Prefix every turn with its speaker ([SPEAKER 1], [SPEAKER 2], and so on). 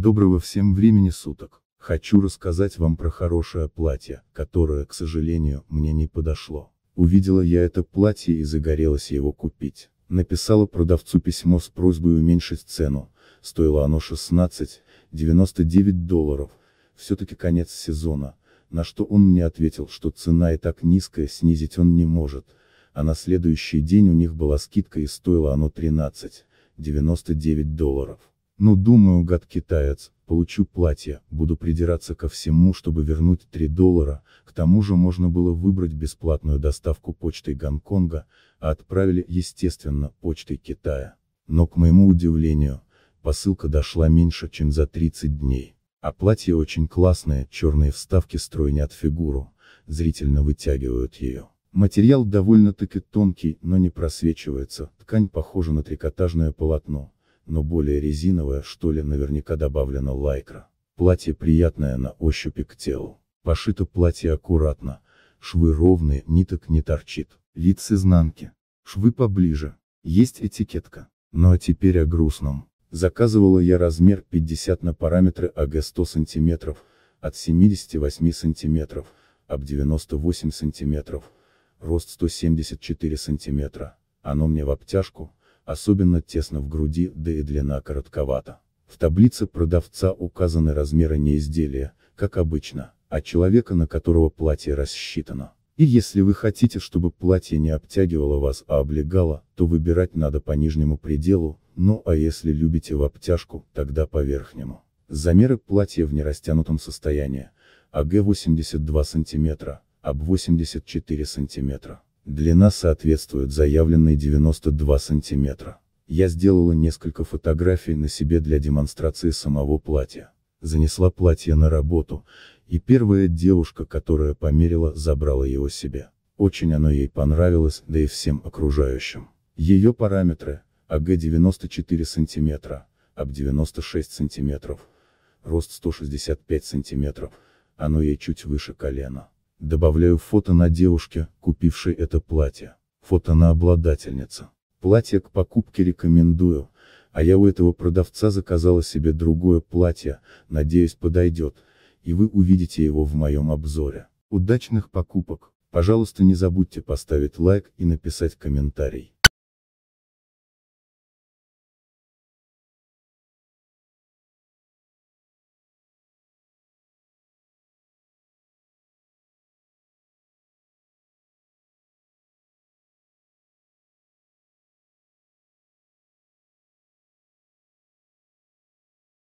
[SPEAKER 1] Доброго всем времени суток. Хочу рассказать вам про хорошее платье, которое, к сожалению, мне не подошло. Увидела я это платье и загорелась его купить. Написала продавцу письмо с просьбой уменьшить цену, стоило оно 16,99 долларов. Все-таки конец сезона, на что он мне ответил, что цена и так низкая, снизить он не может. А на следующий день у них была скидка и стоило оно 13,99 долларов. Ну думаю, гад китаец, получу платье, буду придираться ко всему, чтобы вернуть 3 доллара, к тому же можно было выбрать бесплатную доставку почтой Гонконга, а отправили, естественно, почтой Китая. Но к моему удивлению, посылка дошла меньше, чем за 30 дней. А платье очень классное, черные вставки стройнят фигуру, зрительно вытягивают ее. Материал довольно-таки тонкий, но не просвечивается, ткань похожа на трикотажное полотно но более резиновое что ли наверняка добавлена лайкра. Платье приятное на ощупь и к телу. Пошито платье аккуратно, швы ровные, ниток не торчит. Вид с изнанки. Швы поближе. Есть этикетка. Ну а теперь о грустном. Заказывала я размер 50 на параметры АГ 100 см, от 78 см, об 98 см, рост 174 см, оно мне в обтяжку, особенно тесно в груди, да и длина коротковата. В таблице продавца указаны размеры не изделия, как обычно, а человека, на которого платье рассчитано. И если вы хотите, чтобы платье не обтягивало вас, а облегало, то выбирать надо по нижнему пределу, ну а если любите в обтяжку, тогда по верхнему. Замеры платья в нерастянутом состоянии, АГ 82 см, об 84 см. Длина соответствует заявленной 92 сантиметра. Я сделала несколько фотографий на себе для демонстрации самого платья. Занесла платье на работу, и первая девушка, которая померила, забрала его себе. Очень оно ей понравилось, да и всем окружающим. Ее параметры, АГ 94 см, об 96 см, рост 165 см, оно ей чуть выше колена. Добавляю фото на девушке, купившей это платье. Фото на обладательнице. Платье к покупке рекомендую, а я у этого продавца заказала себе другое платье, надеюсь подойдет, и вы увидите его в моем обзоре. Удачных покупок! Пожалуйста не забудьте поставить лайк и написать комментарий.